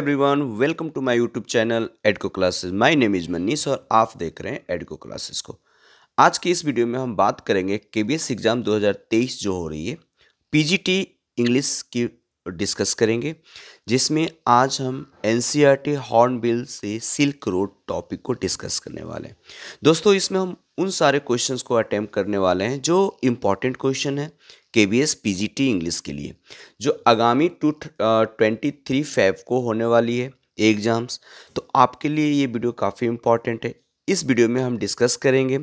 everyone welcome to my YouTube channel Edco classes my name is Manish और आप देख रहे हैं एडको क्लासेस को आज की इस वीडियो में हम बात करेंगे के एग्ज़ाम 2023 जो हो रही है पीजीटी इंग्लिश की डिस्कस करेंगे जिसमें आज हम N C R T hornbill से सिल्क रोड टॉपिक को डिस्कस करने वाले हैं दोस्तों इसमें हम उन सारे क्वेश्चंस को अटैम्प्ट करने वाले हैं जो इम्पॉर्टेंट क्वेश्चन है के B S P G T English के लिए जो आगामी टू ट्वेंटी थ्री फाइव को होने वाली है एग्ज़ाम्स तो आपके लिए ये वीडियो काफ़ी इम्पॉर्टेंट है इस वीडियो में हम डिस्कस करेंगे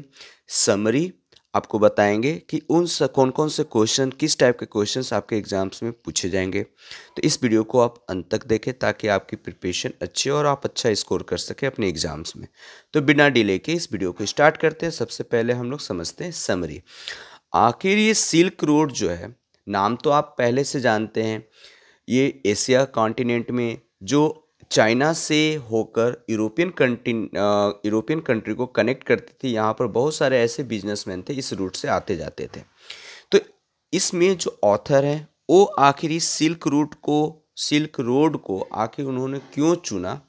समरी आपको बताएंगे कि उन कौन कौन से क्वेश्चन किस टाइप के क्वेश्चन आपके एग्ज़ाम्स में पूछे जाएंगे तो इस वीडियो को आप अंत तक देखें ताकि आपकी प्रिपरेशन अच्छी और आप अच्छा स्कोर कर सकें अपने एग्ज़ाम्स में तो बिना डिले के इस वीडियो को स्टार्ट करते हैं सबसे पहले हम लोग समझते हैं समरी आखिर ये सिल्क रोड जो है नाम तो आप पहले से जानते हैं ये एशिया कॉन्टिनेंट में जो चाइना से होकर यूरोपियन कंट्री यूरोपियन कंट्री को कनेक्ट करती थी यहाँ पर बहुत सारे ऐसे बिजनेसमैन थे इस रूट से आते जाते थे तो इसमें जो ऑथर हैं वो आखिर सिल्क रूट को सिल्क रोड को आखिर उन्होंने क्यों चुना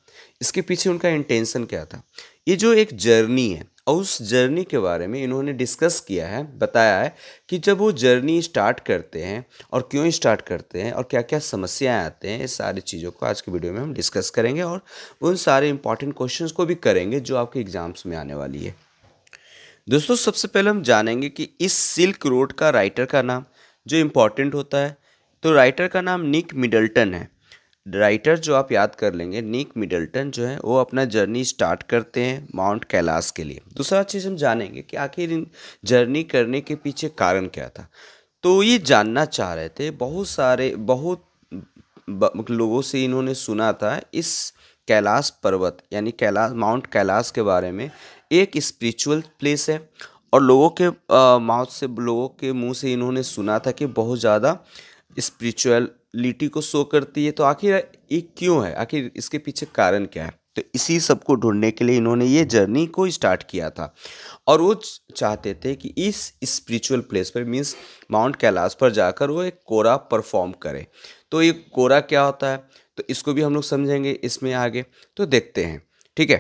इसके पीछे उनका इंटेंशन क्या था ये जो एक जर्नी है और उस जर्नी के बारे में इन्होंने डिस्कस किया है बताया है कि जब वो जर्नी स्टार्ट करते हैं और क्यों स्टार्ट करते हैं और क्या क्या समस्याएं आते हैं इस सारी चीज़ों को आज की वीडियो में हम डिस्कस करेंगे और उन सारे इंपॉर्टेंट क्वेश्चंस को भी करेंगे जो आपके एग्ज़ाम्स में आने वाली है दोस्तों सबसे पहले हम जानेंगे कि इस सिल्क रोड का राइटर का नाम जो इम्पोर्टेंट होता है तो राइटर का नाम निक मिडल्टन है राइटर जो आप याद कर लेंगे निक मिडल्टन जो है वो अपना जर्नी स्टार्ट करते हैं माउंट कैलाश के लिए दूसरा चीज़ हम जानेंगे कि आखिर इन जर्नी करने के पीछे कारण क्या था तो ये जानना चाह रहे थे बहुत सारे बहुत लोगों से इन्होंने सुना था इस कैलाश पर्वत यानी कैलाश माउंट कैलाश के बारे में एक स्पिरिचुअल प्लेस है और लोगों के माउथ से लोगों के मुंह से इन्होंने सुना था कि बहुत ज़्यादा स्पिरिचुअल लिटी को शो करती है तो आखिर ये क्यों है आखिर इसके पीछे कारण क्या है तो इसी सब को ढूंढने के लिए इन्होंने ये जर्नी को स्टार्ट किया था और वो चाहते थे कि इस स्पिरिचुअल प्लेस पर मीन्स माउंट कैलाश पर जाकर वो एक कोरा परफॉर्म करें तो ये कोरा क्या होता है तो इसको भी हम लोग समझेंगे इसमें आगे तो देखते हैं ठीक है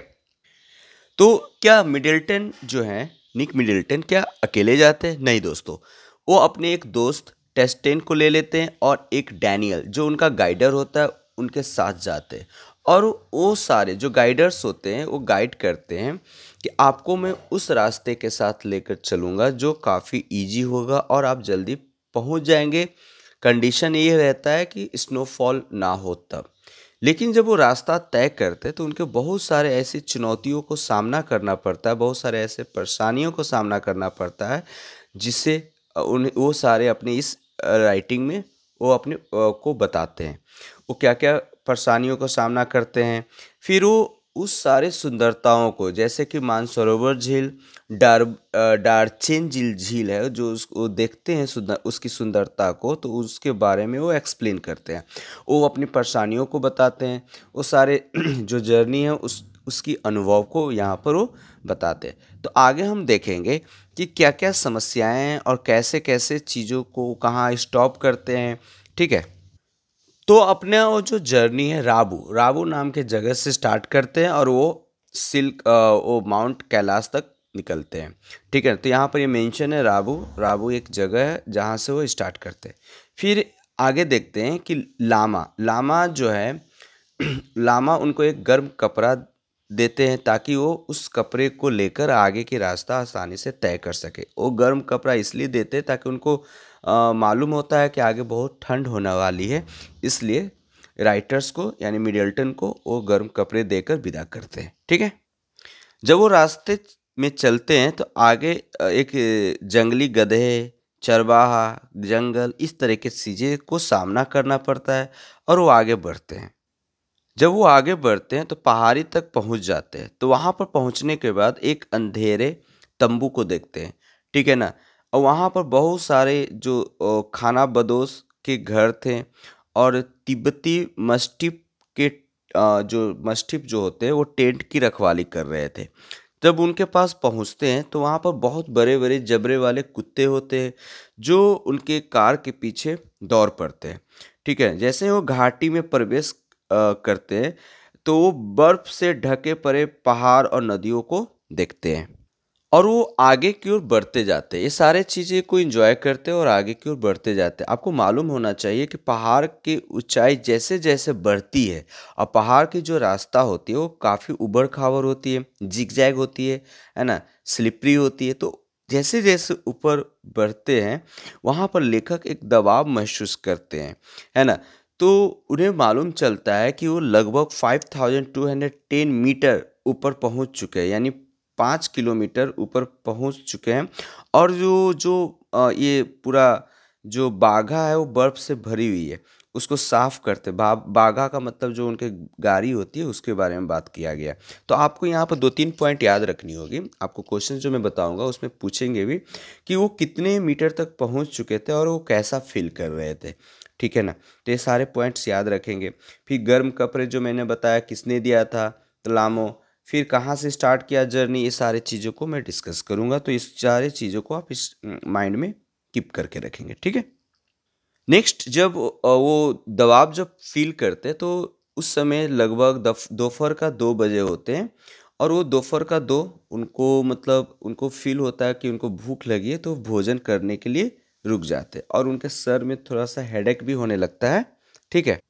तो क्या मिडिल्टन जो है निक मिडिल्टन क्या अकेले जाते हैं नहीं दोस्तों वो अपने एक दोस्त टेस्टेन को ले लेते हैं और एक डैनियल जो उनका गाइडर होता है उनके साथ जाते हैं और वो सारे जो गाइडर्स होते हैं वो गाइड करते हैं कि आपको मैं उस रास्ते के साथ लेकर चलूँगा जो काफ़ी ईजी होगा और आप जल्दी पहुँच जाएंगे कंडीशन ये रहता है कि स्नोफॉल ना हो तब लेकिन जब वो रास्ता तय करते तो उनके बहुत सारे ऐसी चुनौतियों को सामना करना पड़ता है बहुत सारे ऐसे परेशानियों को सामना करना पड़ता है जिससे उन वो सारे अपने इस राइटिंग में वो अपने को बताते हैं वो क्या क्या परेशानियों का सामना करते हैं फिर वो उस सारे सुंदरताओं को जैसे कि मानसरोवर झील डार डारचेन झील झील है जो उसको देखते हैं सुंदर उसकी सुंदरता को तो उसके बारे में वो एक्सप्लेन करते हैं वो अपनी परेशानियों को बताते हैं वो सारे जो जर्नी है उस उसकी अनुभव को यहाँ पर वो बताते तो आगे हम देखेंगे कि क्या क्या समस्याएं और कैसे कैसे चीज़ों को कहाँ स्टॉप करते हैं ठीक है तो अपने वो जो जर्नी है राबू राबू नाम के जगह से स्टार्ट करते हैं और वो सिल्क वो माउंट कैलाश तक निकलते हैं ठीक है तो यहाँ पर ये मेंशन है राबू राबू एक जगह है जहाँ से वो स्टार्ट करते हैं फिर आगे देखते हैं कि लामा लामा जो है लामा उनको एक गर्म कपड़ा देते हैं ताकि वो उस कपड़े को लेकर आगे की रास्ता आसानी से तय कर सके वो गर्म कपड़ा इसलिए देते हैं ताकि उनको मालूम होता है कि आगे बहुत ठंड होने वाली है इसलिए राइटर्स को यानी मिडल्टन को वो गर्म कपड़े देकर विदा करते हैं ठीक है जब वो रास्ते में चलते हैं तो आगे एक जंगली गधे चरवाहा जंगल इस तरह के चीज़ें को सामना करना पड़ता है और वो आगे बढ़ते हैं जब वो आगे बढ़ते हैं तो पहाड़ी तक पहुंच जाते हैं तो वहाँ पर पहुंचने के बाद एक अंधेरे तंबू को देखते हैं ठीक है ना और वहाँ पर बहुत सारे जो खाना बदोश के घर थे और तिब्बती मस्टिप के जो मस्टिप जो होते हैं वो टेंट की रखवाली कर रहे थे जब उनके पास पहुंचते हैं तो वहाँ पर बहुत बड़े बड़े जबरे वाले कुत्ते होते हैं जो उनके कार के पीछे दौड़ पड़ते हैं ठीक है जैसे वो घाटी में प्रवेश करते हैं तो वो बर्फ से ढके पड़े पहाड़ और नदियों को देखते हैं और वो आगे की ओर बढ़ते जाते हैं ये सारे चीज़ें को इंजॉय करते हैं और आगे की ओर बढ़ते जाते हैं आपको मालूम होना चाहिए कि पहाड़ की ऊंचाई जैसे जैसे बढ़ती है और पहाड़ की जो रास्ता होती है वो काफ़ी उबड़ खावर होती है जिग जैग होती है है ना स्लिपरी होती है तो जैसे जैसे ऊपर बढ़ते हैं वहाँ पर लेखक एक दबाव महसूस करते हैं है ना तो उन्हें मालूम चलता है कि वो लगभग 5210 मीटर ऊपर पहुंच चुके हैं यानी पाँच किलोमीटर ऊपर पहुंच चुके हैं और जो जो ये पूरा जो बाघा है वो बर्फ़ से भरी हुई है उसको साफ़ करते बा बाघा का मतलब जो उनके गाड़ी होती है उसके बारे में बात किया गया तो आपको यहाँ पर दो तीन पॉइंट याद रखनी होगी आपको क्वेश्चन जो मैं बताऊँगा उसमें पूछेंगे भी कि वो कितने मीटर तक पहुँच चुके थे और वो कैसा फील कर रहे थे ठीक है ना तो ये सारे पॉइंट्स याद रखेंगे फिर गर्म कपड़े जो मैंने बताया किसने दिया था तलामो तो फिर कहाँ से स्टार्ट किया जर्नी ये सारे चीज़ों को मैं डिस्कस करूँगा तो इस सारे चीज़ों को आप इस माइंड में किप करके रखेंगे ठीक है नेक्स्ट जब वो दबाव जब फील करते तो उस समय लगभग दोपहर का दो बजे होते हैं और वो दोपहर का दो उनको मतलब उनको फील होता है कि उनको भूख लगी है तो भोजन करने के लिए रुक जाते हैं और उनके सर में थोड़ा सा हेडेक भी होने लगता है ठीक है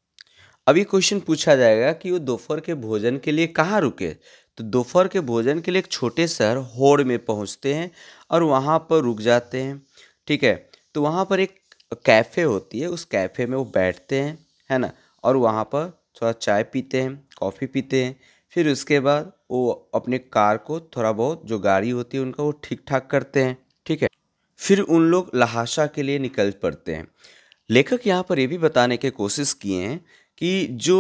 अभी क्वेश्चन पूछा जाएगा कि वो दोपहर के भोजन के लिए कहाँ रुके तो दोपहर के भोजन के लिए एक छोटे शहर होड़ में पहुँचते हैं और वहाँ पर रुक जाते हैं ठीक है तो वहाँ पर एक कैफ़े होती है उस कैफ़े में वो बैठते हैं है ना और वहाँ पर थोड़ा चाय पीते हैं कॉफ़ी पीते हैं फिर उसके बाद वो अपने कार को थोड़ा बहुत जो गाड़ी होती है उनका वो ठीक ठाक करते हैं ठीक है फिर उन लोग लहाशा के लिए निकल पड़ते हैं लेखक यहाँ पर ये भी बताने की कोशिश किए हैं कि जो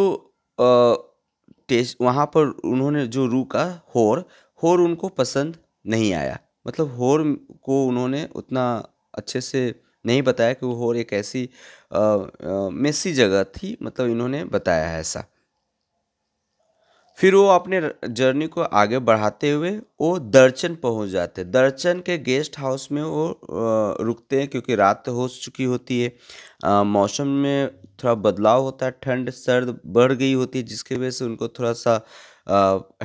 टेस्ट वहाँ पर उन्होंने जो रू का होर होर उनको पसंद नहीं आया मतलब होर को उन्होंने उतना अच्छे से नहीं बताया कि वो होर एक ऐसी मेसी जगह थी मतलब इन्होंने बताया है ऐसा फिर वो अपने जर्नी को आगे बढ़ाते हुए वो दर्चन पहुंच जाते हैं दर्चन के गेस्ट हाउस में वो रुकते हैं क्योंकि रात हो चुकी होती है मौसम में थोड़ा बदलाव होता है ठंड सर्द बढ़ गई होती है जिसकी वजह से उनको थोड़ा सा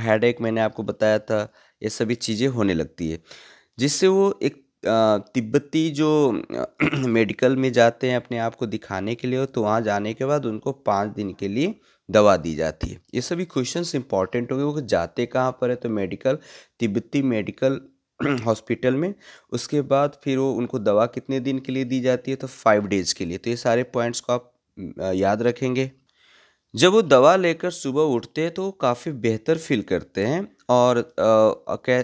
हेड एक मैंने आपको बताया था ये सभी चीज़ें होने लगती है जिससे वो एक तिब्बती जो मेडिकल में जाते हैं अपने आप को दिखाने के लिए तो वहाँ जाने के बाद उनको पाँच दिन के लिए दवा दी जाती है ये सभी क्वेश्चंस इंपॉर्टेंट होंगे वो जाते कहाँ पर है तो मेडिकल तिब्बती मेडिकल हॉस्पिटल में उसके बाद फिर वो उनको दवा कितने दिन के लिए दी जाती है तो फाइव डेज़ के लिए तो ये सारे पॉइंट्स को आप याद रखेंगे जब वो दवा लेकर सुबह उठते हैं तो काफ़ी बेहतर फील करते हैं और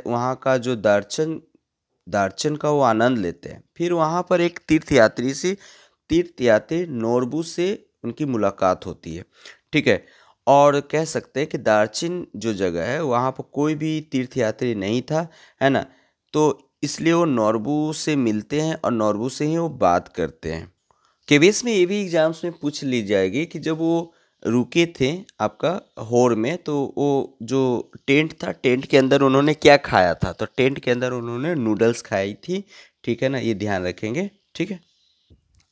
वहाँ का जो दर्शन दर्शन का वो आनंद लेते हैं फिर वहाँ पर एक तीर्थयात्री से तीर्थयात्री नोरबू से उनकी मुलाकात होती है ठीक है और कह सकते हैं कि दार्चिन जो जगह है वहाँ पर कोई भी तीर्थयात्री नहीं था है ना तो इसलिए वो नॉर्बू से मिलते हैं और नॉर्बू से ही वो बात करते हैं केवेस में ये भी एग्ज़ाम्स में पूछ ली जाएगी कि जब वो रुके थे आपका होर में तो वो जो टेंट था टेंट के अंदर उन्होंने क्या खाया था तो टेंट के अंदर उन्होंने नूडल्स खाई थी ठीक है ना ये ध्यान रखेंगे ठीक है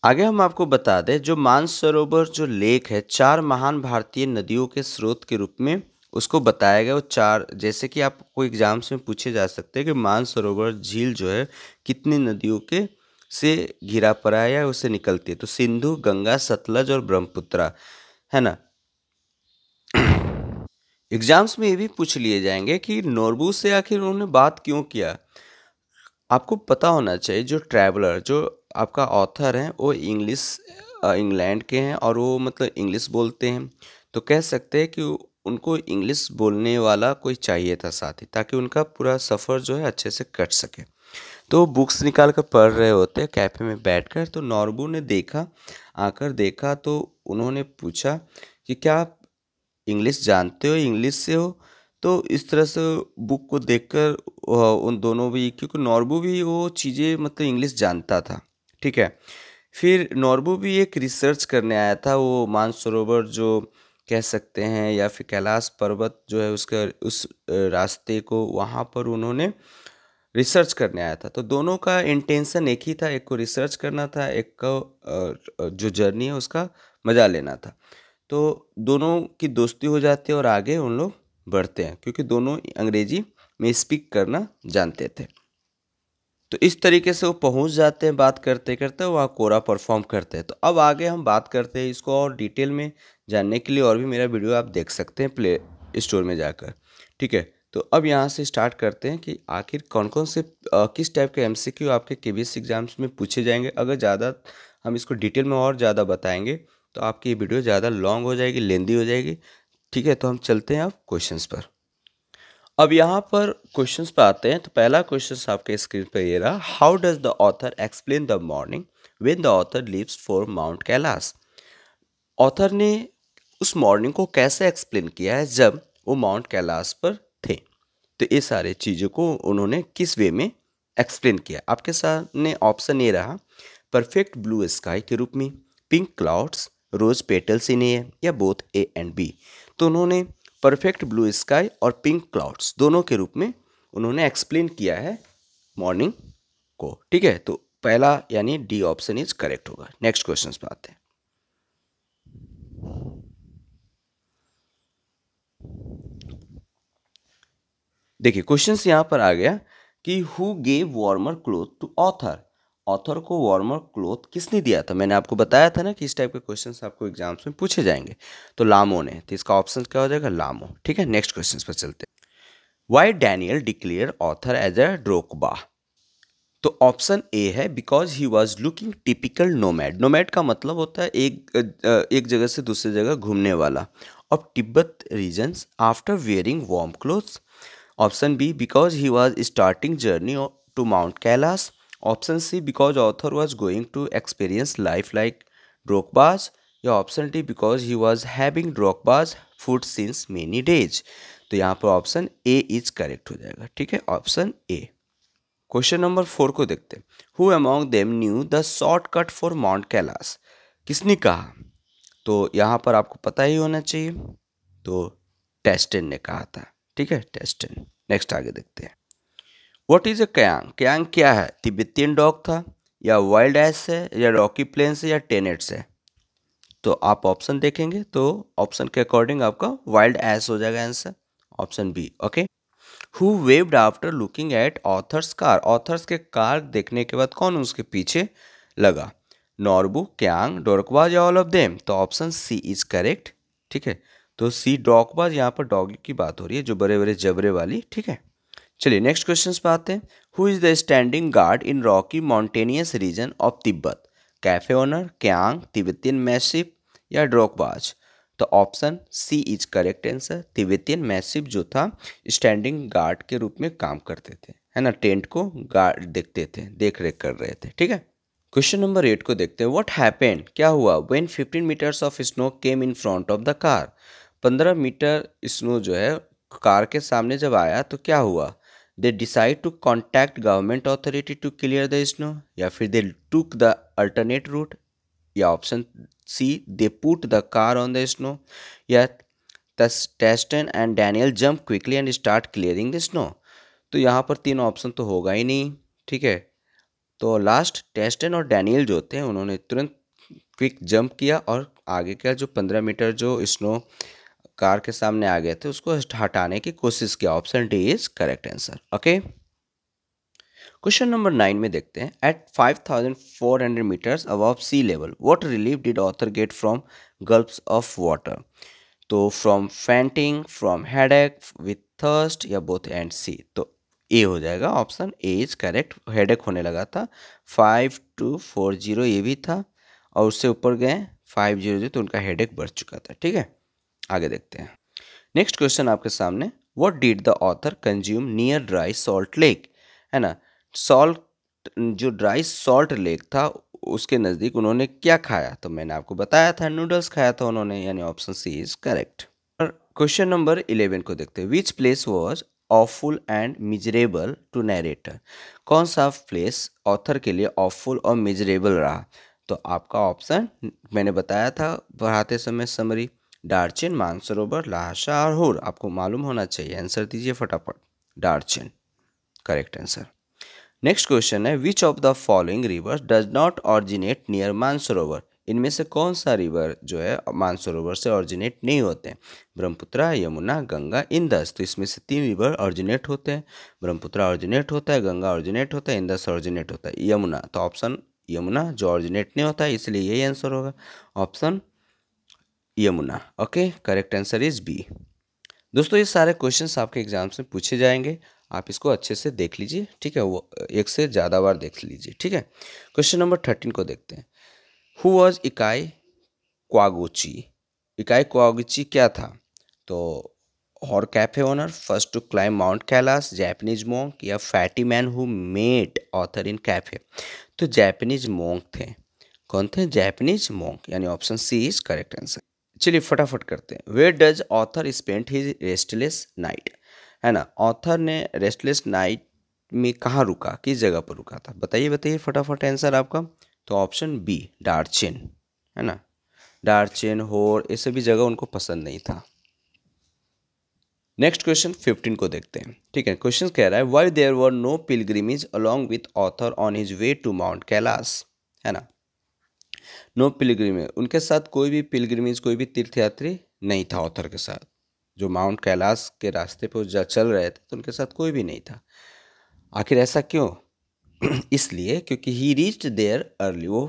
आगे हम आपको बता दें जो मानसरोवर जो लेक है चार महान भारतीय नदियों के स्रोत के रूप में उसको बताया गया वो चार जैसे कि आपको एग्जाम्स में पूछे जा सकते हैं कि मानसरोवर झील जो है कितनी नदियों के से घिरा पड़ा है या उससे निकलती है तो सिंधु गंगा सतलज और ब्रह्मपुत्रा है ना एग्जाम्स में ये भी पूछ लिए जाएंगे कि नोरबू से आखिर उन्होंने बात क्यों किया आपको पता होना चाहिए जो ट्रैवलर जो आपका ऑथर हैं वो इंग्लिश इंग्लैंड के हैं और वो मतलब इंग्लिश बोलते हैं तो कह सकते हैं कि उनको इंग्लिश बोलने वाला कोई चाहिए था साथ ही ताकि उनका पूरा सफ़र जो है अच्छे से कट सके तो बुक्स निकाल कर पढ़ रहे होते हैं कैफ़े में बैठकर तो नॉर्बू ने देखा आकर देखा तो उन्होंने पूछा कि क्या आप इंग्लिश जानते हो इंग्लिश से हो तो इस तरह से बुक को देखकर उन दोनों भी क्योंकि नॉर्बू भी वो चीज़ें मतलब इंग्लिश जानता था ठीक है फिर नॉर्बू भी एक रिसर्च करने आया था वो मानसरोवर जो कह सकते हैं या फिर कैलाश पर्वत जो है उसका उस रास्ते को वहाँ पर उन्होंने रिसर्च करने आया था तो दोनों का इंटेंशन एक ही था एक को रिसर्च करना था एक को जो जर्नी है उसका मज़ा लेना था तो दोनों की दोस्ती हो जाती है और आगे उन लोग बढ़ते हैं क्योंकि दोनों अंग्रेजी में स्पीक करना जानते थे तो इस तरीके से वो पहुंच जाते हैं बात करते करते वहाँ कोरा परफॉर्म करते हैं तो अब आगे हम बात करते हैं इसको और डिटेल में जानने के लिए और भी मेरा वीडियो आप देख सकते हैं प्ले स्टोर में जाकर ठीक है तो अब यहाँ से स्टार्ट करते हैं कि आखिर कौन कौन से आ, किस टाइप के एम आपके केबीएस एग्ज़ाम्स में पूछे जाएंगे अगर ज़्यादा हम इसको डिटेल में और ज़्यादा बताएंगे तो आपकी वीडियो ज़्यादा लॉन्ग हो जाएगी लेंदी हो जाएगी ठीक है तो हम चलते हैं अब क्वेश्चंस पर अब यहाँ पर क्वेश्चंस पर आते हैं तो पहला क्वेश्चन आपके स्क्रीन पर ये रहा how does the author explain the morning when the author lives for mount Kailash author ने उस मॉर्निंग को कैसे एक्सप्लेन किया है जब वो माउंट कैलाश पर थे तो ये सारे चीज़ों को उन्होंने किस वे में एक्सप्लेन किया आपके सामने ऑप्शन ये रहा परफेक्ट ब्लू स्काई के रूप में पिंक क्लाउड्स रोज़ पेटल्स नहीं है या बोथ ए एंड बी तो उन्होंने परफेक्ट ब्लू स्काई और पिंक क्लाउड्स दोनों के रूप में उन्होंने एक्सप्लेन किया है मॉर्निंग को ठीक है तो पहला यानी डी ऑप्शन इज करेक्ट होगा नेक्स्ट क्वेश्चन पे आते हैं देखिए क्वेश्चन यहां पर आ गया कि who gave warmer cloth to author author को वार्मर क्लोथ किसने दिया था मैंने आपको बताया था ना कि इस टाइप के क्वेश्चन आपको एग्जाम्स में पूछे जाएंगे तो लामो ने तो इसका ऑप्शन क्या हो जाएगा लामो ठीक है नेक्स्ट क्वेश्चन पर चलते why Daniel declare author as a Drokba तो ऑप्शन ए है because he was looking typical nomad nomad का मतलब होता है एक एक जगह से दूसरी जगह घूमने वाला और Tibet regions after wearing warm clothes option B because he was starting journey to mount Kailash option C because author was going to experience life like Drokbas या option D because he was having Drokbas food since many days तो यहाँ पर option A is correct हो जाएगा ठीक है option A question number four को देखते हैं who among them knew the shortcut for mount Kailash किसने कहा तो यहाँ पर आपको पता ही होना चाहिए तो टेस्टन ने कहा था ठीक है टेस्टन नेक्स्ट आगे देखते हैं what is a Kyang Kyang क्या है तिब्बतियन डॉग था या वाइल्ड एस है या रॉकी प्लेन से या टेनेट से तो आप ऑप्शन देखेंगे तो ऑप्शन के अकॉर्डिंग आपका वाइल्ड एस हो जाएगा answer option B okay who waved after looking at author's car author's के कार देखने के बाद कौन उसके पीछे लगा नॉर्बू क्यांग डोरकबाज या ऑल ऑफ देम तो ऑप्शन सी इज करेक्ट ठीक है तो सी डॉकबाज यहाँ पर डॉगी की बात हो रही है जो बड़े बड़े जबरे वाली ठीक है चलिए नेक्स्ट क्वेश्चन पे आते हैं who is the standing guard in rocky mountainous region of Tibet cafe owner Kyang Tibetan mastiff या ड्रोकबाज तो option C is correct answer Tibetan mastiff जो था स्टैंडिंग गार्ड के रूप में काम करते थे है ना टेंट को गार्ड देखते थे देख रेख कर रहे थे ठीक है क्वेश्चन नंबर एट को देखते हैं व्हाट हैपेंड क्या हुआ when fifteen meters of snow came in front of the car पंद्रह मीटर स्नो जो है कार के सामने जब आया तो क्या हुआ they decide to contact government authority to clear the snow या फिर they took the alternate route या option C they put the car on the snow या Tsetan and Daniel jump quickly and start clearing the snow तो यहाँ पर तीनों option तो होगा ही नहीं ठीक है तो लास्ट टेस्टन और डैनियल जो थे उन्होंने तुरंत क्विक जंप किया और आगे का जो पंद्रह मीटर जो स्नो कार के सामने आ गए थे उसको हटाने की कोशिश किया option D is correct answer okay question number nine में देखते हैं eight five thousand four hundred meters above sea level what relief did author get from gulps of water तो from fainting from ache with thirst या both and C तो A हो जाएगा option A is correct head होने लगा था five to four zero ये भी था और उससे ऊपर गए फाइव जीरो जो तो उनका हेड बढ़ चुका था ठीक है आगे देखते हैं नेक्स्ट क्वेश्चन आपके सामने what did the author consume near dry salt lake है ना सॉल्ट जो ड्राई सॉल्ट लेक था उसके नज़दीक उन्होंने क्या खाया तो मैंने आपको बताया था नूडल्स खाया था उन्होंने यानी option C is correct question number eleven को देखते हैं which place was awful and miserable to narrator कौन सा प्लेस ऑथर के लिए ऑफुल और मिजरेबल रहा तो आपका ऑप्शन मैंने बताया था पढ़ाते समय समरी डार्चिन मानसरोवर लहासा और हुर आपको मालूम होना चाहिए आंसर दीजिए फटाफट Darchen correct answer next question है which of the following river does not originate near Mansarovar इनमें से कौन सा रिवर जो है मानसरोवर से ऑरिजिनेट नहीं होते हैं ब्रह्मपुत्रा यमुना गंगा इंदस तो इसमें से तीन रिवर ऑरिजिनेट होते हैं ब्रह्मपुत्रा ऑरिजिनेट होता है गंगा ऑरिजिनेट होता है इंदस ऑरिजिनेट होता है यमुना तो ऑप्शन यमुना जो ऑरिजिनेट नहीं होता है इसलिए यही आंसर होगा option Yamuna okay correct answer is B दोस्तों ये सारे क्वेश्चंस आपके एग्जाम्स में पूछे जाएंगे आप इसको अच्छे से देख लीजिए ठीक है वो एक से ज़्यादा बार देख लीजिए ठीक है क्वेश्चन नंबर थर्टीन को देखते हैं हु वॉज इकाई क्वागोची इकाई क्वागोची क्या था तो और cafe owner first to climb mount Kailash Japanese monk या fatty man who made author in cafe तो जैपनीज मोंक थे कौन थे जैपनीज मोंक यानी option C is correct answer चलिए फटाफट करते हैं way does author spend his restless night है ना ऑथर ने रेस्टलेस नाइट में कहाँ रुका किस जगह पर रुका था बताइए बताइए फटाफट आंसर आपका तो ऑप्शन बी डार्चिन है ना डार्चिन होर ये सभी जगह उनको पसंद नहीं था नेक्स्ट क्वेश्चन फिफ्टीन को देखते हैं ठीक है क्वेश्चन कह रहा है why there were no pilgrimages along with author on his way to mount Kailash है ना नो पिलग्रिमेज उनके साथ कोई भी पिलग्रमीज कोई भी तीर्थयात्री नहीं था ऑथर के साथ जो माउंट कैलाश के रास्ते पर चल रहे थे तो उनके साथ कोई भी नहीं था आखिर ऐसा क्यों इसलिए क्योंकि ही रीच्ड देयर अर्ली वो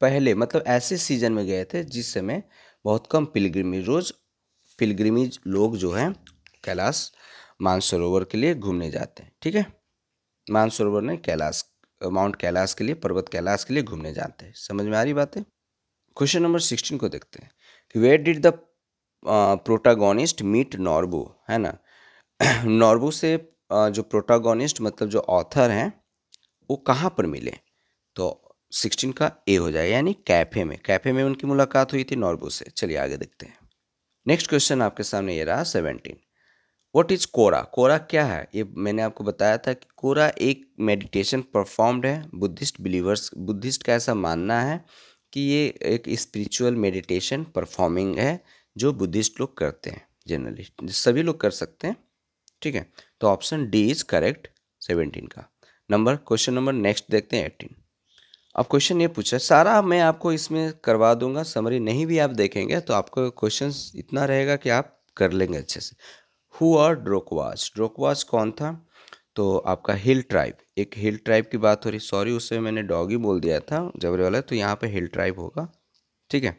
पहले मतलब ऐसे सीजन में गए थे जिस समय बहुत कम पिलग्रिमी रोज पिलग्रमीज लोग जो हैं कैलाश मानसरोवर के लिए घूमने जाते हैं ठीक है मानसरोवर नहीं कैलाश माउंट कैलाश के लिए पर्वत कैलाश के लिए घूमने जाते हैं समझ में आ रही बातें क्वेश्चन नंबर सिक्सटीन को देखते हैं कि where did the protagonist meet Norbu है ना नॉर्बो से uh, जो प्रोटागोनिस्ट मतलब जो ऑथर हैं वो कहाँ पर मिले तो सिक्सटीन का ए हो जाएगा यानी कैफे में कैफे में उनकी मुलाकात हुई थी नॉर्बो से चलिए आगे देखते हैं नेक्स्ट क्वेश्चन आपके सामने ये रहा seventeen what is kora kora क्या है ये मैंने आपको बताया था कि कोरा एक मेडिटेशन परफॉर्म्ड है बुद्धिस्ट बिलीवर्स बुद्धिस्ट का ऐसा मानना है कि ये एक स्पिरिचुअल मेडिटेशन परफॉर्मिंग है जो बुद्धिस्ट लोग करते हैं जनरली सभी लोग कर सकते हैं ठीक है तो option D is correct seventeen का नंबर क्वेश्चन नंबर नेक्स्ट देखते हैं एटीन अब क्वेश्चन ये पूछा सारा मैं आपको इसमें करवा दूंगा समरी नहीं भी आप देखेंगे तो आपको क्वेश्चन इतना रहेगा कि आप कर लेंगे अच्छे से हु और ड्रोकवास ड्रोकवास कौन था तो आपका हिल ट्राइब एक हिल ट्राइब की बात हो रही सॉरी उससे मैंने डॉग ही बोल दिया था जबरे वाला तो यहाँ पे हिल ट्राइब होगा ठीक है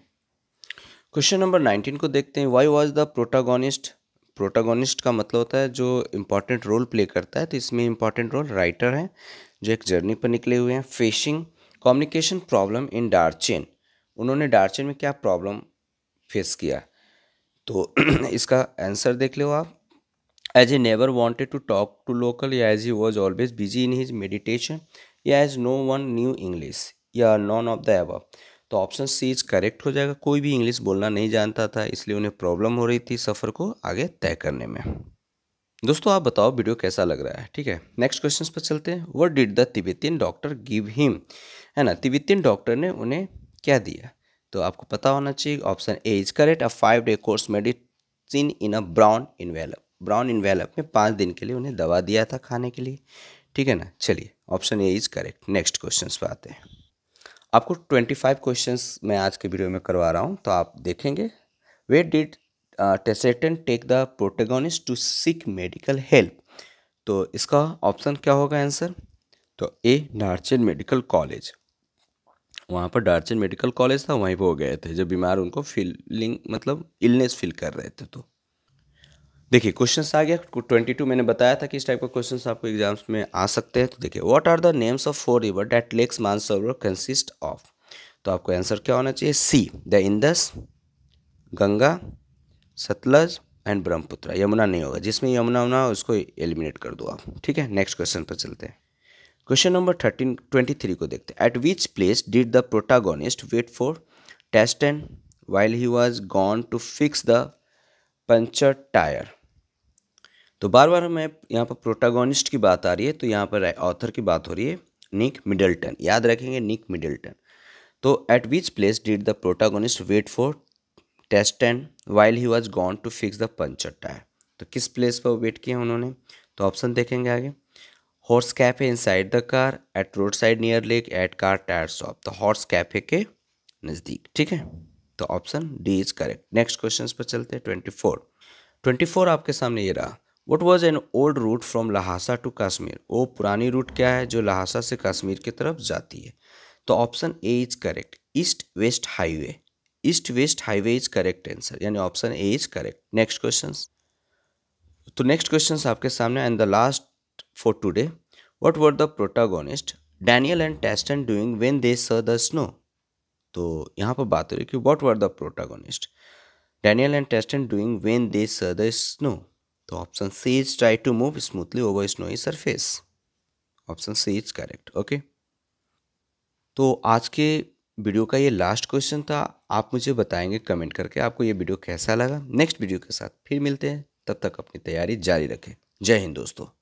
क्वेश्चन नंबर नाइनटीन को देखते हैं why was the protagonist protagonist का मतलब होता है जो इम्पॉर्टेंट रोल प्ले करता है तो इसमें इम्पॉर्टेंट रोल राइटर है जो एक जर्नी पर निकले हुए हैं facing communication problem in Darchen उन्होंने डार्चेन में क्या प्रॉब्लम फेस किया तो इसका आंसर देख लो आप as he never wanted to talk to local या as he was always busy in his meditation या as no one knew English या नॉन ऑफ द एव तो ऑप्शन सी इज करेक्ट हो जाएगा कोई भी इंग्लिश बोलना नहीं जानता था इसलिए उन्हें प्रॉब्लम हो रही थी सफ़र को आगे तय करने में दोस्तों आप बताओ वीडियो कैसा लग रहा है ठीक है नेक्स्ट क्वेश्चन पर चलते हैं what did the Tibetan doctor give him है ना तिब्बतियन डॉक्टर ने उन्हें क्या दिया तो आपको पता होना चाहिए option A is correct a five day course medicine in a brown envelope brown envelope में पाँच दिन के लिए उन्हें दवा दिया था खाने के लिए ठीक है ना चलिए option A is correct next question पर आते हैं आपको ट्वेंटी फाइव क्वेश्चन मैं आज के वीडियो में करवा रहा हूँ तो आप देखेंगे way did Tsetan take the protagonist to seek medical help तो इसका ऑप्शन क्या होगा आंसर तो ए डार्चिन मेडिकल कॉलेज वहाँ पर डार्चन मेडिकल कॉलेज था वहीं पर हो गए थे जब बीमार उनको फीलिंग मतलब इलनेस फील कर रहे थे तो देखिए क्वेश्चन आ गया ट्वेंटी टू मैंने बताया था कि इस टाइप का क्वेश्चन आपको एग्जाम्स में आ सकते हैं तो देखिए what are the names of four river that lakes Mansarovar consist of तो आपको आंसर क्या होना चाहिए C the Indus Ganga Sutlej and Brahmaputra Yamuna नहीं होगा जिसमें यमुना उमुना उसको एलिमिनेट कर दो आप ठीक है नेक्स्ट क्वेश्चन पर चलते हैं question number thirteen twenty three को देखते हैं at which place did the protagonist wait for Tsetan and while he was gone to fix the puncture tyre तो बार बार हमें यहाँ पर प्रोटागोनिस्ट की बात आ रही है तो यहाँ पर ऑथर की बात हो रही है निक मिडल्टन याद रखेंगे निक मिडल्टन तो at which place did the protagonist wait for Tsetan and while he was gone to fix the puncture tyre तो किस प्लेस पर वेट किया उन्होंने तो ऑप्शन देखेंगे आगे horse cafe inside the car at road side near lake at car tyre shop तो horse cafe के नज़दीक ठीक है तो option D is correct next question पर चलते हैं ट्वेंटी फोर ट्वेंटी फोर आपके सामने ये रहा what was an old route from Lhasa to Kashmir वो पुरानी रूट क्या है जो लहासा से कश्मीर की तरफ जाती है तो option A is correct east west highway east west highway is correct answer यानी option A is correct next question तो नेक्स्ट क्वेश्चन आपके सामने and the last for today what were the protagonist Daniel and Tsetan doing when they saw the snow तो यहाँ पर बात हो रही है कि what were the protagonist Daniel and Tsetan doing when they saw the snow तो option C is try to move smoothly over snowy surface option C is correct okay तो आज के वीडियो का ये लास्ट क्वेश्चन था आप मुझे बताएंगे कमेंट करके आपको ये वीडियो कैसा लगा नेक्स्ट वीडियो के साथ फिर मिलते हैं तब तक अपनी तैयारी जारी रखें जय हिंद दोस्तों